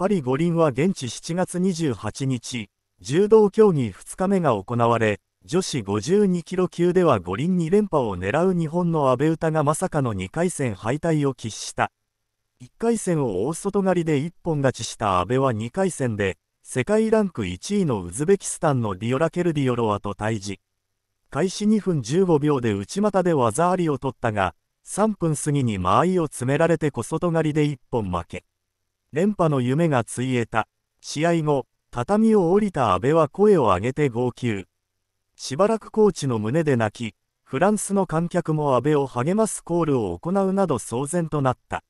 パリ五輪は現地7月28日、柔道競技2日目が行われ、女子52キロ級では五輪2連覇を狙う日本の阿部詩がまさかの2回戦敗退を喫した。1回戦を大外刈りで一本勝ちした阿部は2回戦で、世界ランク1位のウズベキスタンのディオラ・ケルディオロワと対峙。開始2分15秒で内股で技ありを取ったが、3分過ぎに間合いを詰められて小外刈りで一本負け。連覇の夢がついえた。試合後、畳を降りた阿部は声を上げて号泣。しばらくコーチの胸で泣き、フランスの観客も阿部を励ますコールを行うなど騒然となった。